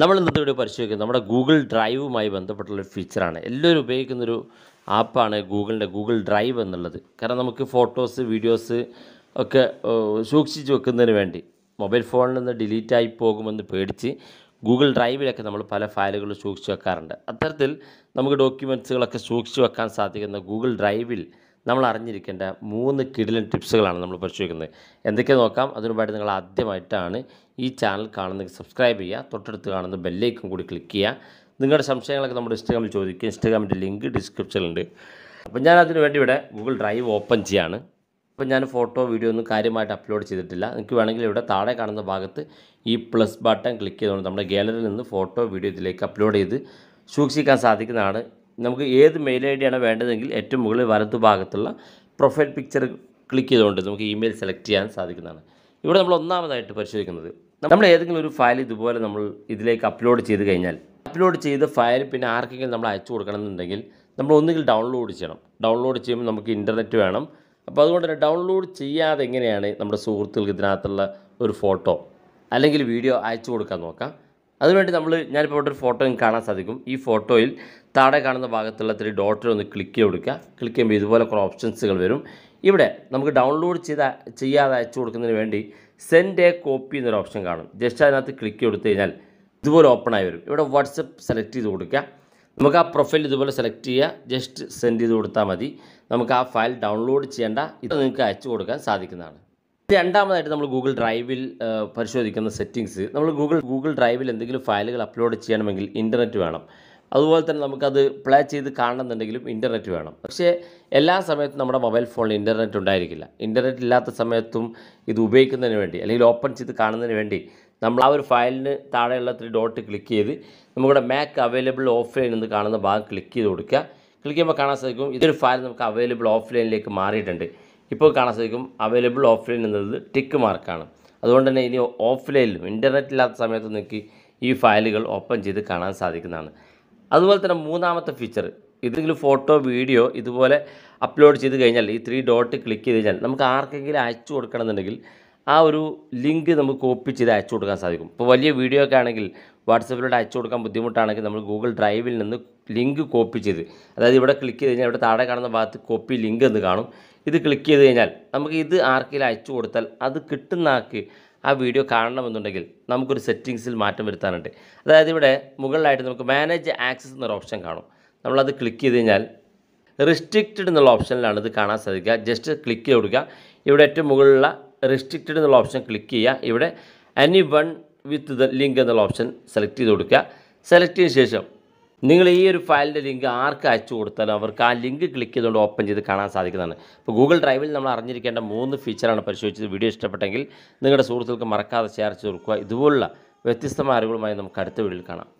നമ്മൾ ഇന്നത്തെ വീഡിയോ പരിശോധിക്കുന്നത് നമ്മുടെ ഗൂഗിൾ ഡ്രൈവുമായി ബന്ധപ്പെട്ടുള്ള ഫീച്ചറാണ് എല്ലാവരും ഉപയോഗിക്കുന്നൊരു ആപ്പാണ് ഗൂഗിളിൻ്റെ ഗൂഗിൾ ഡ്രൈവ് എന്നുള്ളത് കാരണം നമുക്ക് ഫോട്ടോസ് വീഡിയോസ് ഒക്കെ സൂക്ഷിച്ച് വെക്കുന്നതിന് വേണ്ടി മൊബൈൽ ഫോണിൽ നിന്ന് ഡിലീറ്റ് ആയി പോകുമെന്ന് പേടിച്ച് ഗൂഗിൾ ഡ്രൈവിലൊക്കെ നമ്മൾ പല ഫയലുകൾ സൂക്ഷിച്ച് വെക്കാറുണ്ട് അത്തരത്തിൽ നമുക്ക് ഡോക്യുമെൻറ്റ്സുകളൊക്കെ സൂക്ഷിച്ച് വെക്കാൻ സാധിക്കുന്ന ഗൂഗിൾ ഡ്രൈവിൽ നമ്മൾ അറിഞ്ഞിരിക്കേണ്ട മൂന്ന് കിടിലൻ ടിപ്സുകളാണ് നമ്മൾ പരിശോധിക്കുന്നത് എന്തൊക്കെ നോക്കാം അതിനുപാട് നിങ്ങൾ ആദ്യമായിട്ടാണ് ഈ ചാനൽ കാണുന്നത് സബ്സ്ക്രൈബ് ചെയ്യുക തൊട്ടടുത്ത് കാണുന്ന ബെല്ലൈക്കും കൂടി ക്ലിക്ക് ചെയ്യുക നിങ്ങളുടെ സംശയങ്ങളൊക്കെ നമ്മുടെ ഇൻസ്റ്റാഗ്രാമിൽ ചോദിക്കുക ഇൻസ്റ്റഗ്രാമിൻ്റെ ലിങ്ക് ഡിസ്ക്രിപ്ഷനിലുണ്ട് അപ്പോൾ ഞാൻ അതിന് വേണ്ടി ഇവിടെ ഗൂഗിൾ ഡ്രൈവ് ഓപ്പൺ ചെയ്യാണ് അപ്പോൾ ഞാൻ ഫോട്ടോ വീഡിയോ ഒന്നും കാര്യമായിട്ട് അപ്ലോഡ് ചെയ്തിട്ടില്ല നിങ്ങൾക്ക് വേണമെങ്കിൽ ഇവിടെ താഴെ കാണുന്ന ഭാഗത്ത് ഈ പ്ലസ് ബട്ടൺ ക്ലിക്ക് ചെയ്തുകൊണ്ട് നമ്മുടെ ഗാലറിയിൽ നിന്ന് ഫോട്ടോ വീഡിയോ ഇതിലേക്ക് അപ്ലോഡ് ചെയ്ത് സൂക്ഷിക്കാൻ സാധിക്കുന്നതാണ് നമുക്ക് ഏത് മെയിൽ ഐ ഡിയാണ് വേണ്ടതെങ്കിൽ ഏറ്റവും മുകളിൽ വലതു ഭാഗത്തുള്ള പ്രൊഫൈൽ പിക്ചർ ക്ലിക്ക് ചെയ്തുകൊണ്ട് നമുക്ക് ഇമെയിൽ സെലക്ട് ചെയ്യാൻ സാധിക്കുന്നതാണ് ഇവിടെ നമ്മൾ ഒന്നാമതായിട്ട് പരിശോധിക്കുന്നത് നമ്മൾ ഏതെങ്കിലും ഒരു ഫയൽ ഇതുപോലെ നമ്മൾ ഇതിലേക്ക് അപ്ലോഡ് ചെയ്ത് കഴിഞ്ഞാൽ അപ്ലോഡ് ചെയ്ത ഫയൽ പിന്നെ ആർക്കെങ്കിലും നമ്മൾ അയച്ചു കൊടുക്കണമെന്നുണ്ടെങ്കിൽ നമ്മൾ ഒന്നുകിൽ ഡൗൺലോഡ് ചെയ്യണം ഡൗൺലോഡ് ചെയ്യുമ്പോൾ നമുക്ക് ഇൻ്റർനെറ്റ് വേണം അപ്പോൾ അതുകൊണ്ട് തന്നെ ഡൗൺലോഡ് ചെയ്യാതെ എങ്ങനെയാണ് നമ്മുടെ സുഹൃത്തുക്കൾക്ക് ഇതിനകത്തുള്ള ഒരു ഫോട്ടോ അല്ലെങ്കിൽ വീഡിയോ അയച്ചു കൊടുക്കാൻ നോക്കാം അതിനുവേണ്ടി നമ്മൾ ഞാനിപ്പോൾ ഇവിടെ ഒരു ഫോട്ടോ കാണാൻ സാധിക്കും ഈ ഫോട്ടോയിൽ താഴെ കാണുന്ന ഭാഗത്തുള്ള ഇത്തിരി ഡോട്ടർ ഒന്ന് ക്ലിക്ക് ചെയ്ത് കൊടുക്കുക ക്ലിക്ക് ചെയ്യുമ്പോൾ ഇതുപോലെ കുറേ ഓപ്ഷൻസുകൾ വരും ഇവിടെ നമുക്ക് ഡൗൺലോഡ് ചെയ്ത ചെയ്യാതെ അയച്ചു കൊടുക്കുന്നതിന് വേണ്ടി സെൻഡ് എ കോപ്പി എന്നൊരു ഓപ്ഷൻ കാണും ജസ്റ്റ് അതിനകത്ത് ക്ലിക്ക് കൊടുത്തു കഴിഞ്ഞാൽ ഇതുപോലെ ഓപ്പൺ ആയി വരും ഇവിടെ വാട്സപ്പ് സെലക്ട് ചെയ്ത് കൊടുക്കുക നമുക്ക് ആ പ്രൊഫൈൽ ഇതുപോലെ സെലക്ട് ചെയ്യുക ജസ്റ്റ് സെൻഡ് ചെയ്ത് കൊടുത്താൽ മതി നമുക്ക് ആ ഫയൽ ഡൗൺലോഡ് ചെയ്യേണ്ട ഇത് നിങ്ങൾക്ക് അയച്ചു കൊടുക്കാൻ സാധിക്കുന്നതാണ് രണ്ടാമതായിട്ട് നമ്മൾ ഗൂഗിൾ ഡ്രൈവിൽ പരിശോധിക്കുന്ന സെറ്റിങ്സ് നമ്മൾ ഗൂഗിൾ ഗൂഗിൾ ഡ്രൈവിൽ എന്തെങ്കിലും ഫയലുകൾ അപ്ലോഡ് ചെയ്യണമെങ്കിൽ ഇൻ്റർനെറ്റ് വേണം അതുപോലെ തന്നെ നമുക്കത് പ്ലേ ചെയ്ത് കാണണമെന്നുണ്ടെങ്കിലും ഇൻ്റർനെറ്റ് വേണം പക്ഷേ എല്ലാ സമയത്തും നമ്മുടെ മൊബൈൽ ഫോണിൽ ഇൻ്റർനെറ്റ് ഉണ്ടായിരിക്കില്ല ഇൻ്റർനെറ്റ് ഇല്ലാത്ത സമയത്തും ഇത് ഉപയോഗിക്കുന്നതിന് വേണ്ടി അല്ലെങ്കിൽ ഓപ്പൺ ചെയ്ത് കാണുന്നതിന് വേണ്ടി നമ്മൾ ആ ഒരു ഫയലിന് താഴെയുള്ള ത്രീ ഡോട്ട് ക്ലിക്ക് ചെയ്ത് നമ്മുടെ മാക്ക് അവൈലബിൾ ഓഫ്ലൈൻ എന്ന് കാണുന്ന ഭാഗം ക്ലിക്ക് ചെയ്ത് കൊടുക്കുക ക്ലിക്ക് ചെയ്യുമ്പോൾ കാണാൻ സാധിക്കും ഇതൊരു ഫയൽ നമുക്ക് അവൈലബിൾ ഓഫ്ലൈനിലേക്ക് മാറിയിട്ടുണ്ട് ഇപ്പോൾ കാണാൻ സാധിക്കും അവൈലബിൾ ഓഫ്ലൈൻ എന്നത് ടിക്ക് മാർക്കാണ് അതുകൊണ്ട് തന്നെ ഇനി ഓഫ്ലൈനിലും ഇൻ്റർനെറ്റ് ഇല്ലാത്ത സമയത്ത് നിങ്ങൾക്ക് ഈ ഫയലുകൾ ഓപ്പൺ ചെയ്ത് കാണാൻ സാധിക്കുന്നതാണ് അതുപോലെ തന്നെ മൂന്നാമത്തെ ഫീച്ചർ ഇതെങ്കിലും ഫോട്ടോ വീഡിയോ ഇതുപോലെ അപ്ലോഡ് ചെയ്ത് കഴിഞ്ഞാൽ ഈ ത്രീ ഡോട്ട് ക്ലിക്ക് ചെയ്ത് കഴിഞ്ഞാൽ നമുക്ക് ആർക്കെങ്കിലും അയച്ചു കൊടുക്കണമെന്നുണ്ടെങ്കിൽ ആ ഒരു ലിങ്ക് നമുക്ക് കോപ്പി ചെയ്ത് അയച്ചു കൊടുക്കാൻ സാധിക്കും ഇപ്പോൾ വലിയ വീഡിയോ ഒക്കെ ആണെങ്കിൽ വാട്സപ്പിലൂടെ അയച്ചു കൊടുക്കാൻ ബുദ്ധിമുട്ടാണെങ്കിൽ നമ്മൾ ഗൂഗിൾ ഡ്രൈവിൽ നിന്ന് ലിങ്ക് കോപ്പി ചെയ്ത് അതായത് ഇവിടെ ക്ലിക്ക് ചെയ്ത് കഴിഞ്ഞാൽ ഇവിടെ താഴെ കാണുന്ന ഭാഗത്ത് കോപ്പി ലിങ്ക് എന്ന് കാണും ഇത് ക്ലിക്ക് ചെയ്ത് കഴിഞ്ഞാൽ നമുക്ക് ഇത് ആർക്കെങ്കിലും അയച്ചു കൊടുത്താൽ അത് കിട്ടുന്ന ആൾക്ക് ആ വീഡിയോ കാണണമെന്നുണ്ടെങ്കിൽ നമുക്കൊരു സെറ്റിങ്സിൽ മാറ്റം വരുത്താനുണ്ട് അതായത് ഇവിടെ മുകളിലായിട്ട് നമുക്ക് മാനേജ് ആക്സസ് എന്നൊരു ഓപ്ഷൻ കാണും നമ്മളത് ക്ലിക്ക് ചെയ്ത് കഴിഞ്ഞാൽ റിസ്ട്രിക്റ്റഡ് എന്നുള്ള ഓപ്ഷനിലാണ് ഇത് കാണാൻ സാധിക്കുക ജസ്റ്റ് ക്ലിക്ക് ചെയ്ത് കൊടുക്കുക ഇവിടെ ഏറ്റവും മുകളിലുള്ള റിസ്ട്രിക്റ്റഡ് എന്നുള്ള ഓപ്ഷൻ ക്ലിക്ക് ചെയ്യുക ഇവിടെ any one with the link എന്നുള്ള ഓപ്ഷൻ സെലക്ട് ചെയ്ത് കൊടുക്കുക സെലക്ട് ചെയ്ത ശേഷം നിങ്ങൾ ഈ ഒരു ഫയലിൻ്റെ ലിങ്ക് ആർക്ക് അയച്ചു കൊടുത്താലും അവർക്ക് ആ ലിങ്ക് ക്ലിക്ക് ചെയ്തുകൊണ്ട് ഓപ്പൺ ചെയ്ത് കാണാൻ സാധിക്കുന്നതാണ് ഇപ്പോൾ ഗൂഗിൾ ഡ്രൈവിൽ നമ്മൾ അറിഞ്ഞിരിക്കേണ്ട മൂന്ന് ഫീച്ചറാണ് പരിശോധിച്ചത് വീഡിയോ ഇഷ്ടപ്പെട്ടെങ്കിൽ നിങ്ങളുടെ സുഹൃത്തുക്കൾക്ക് മറക്കാതെ ഷെയർ ചെയ്ത് കൊടുക്കുക ഇതുപോലുള്ള വ്യത്യസ്തമായ അറിവുകളുമായി നമുക്ക് അടുത്ത വീഡിയോയിൽ കാണാം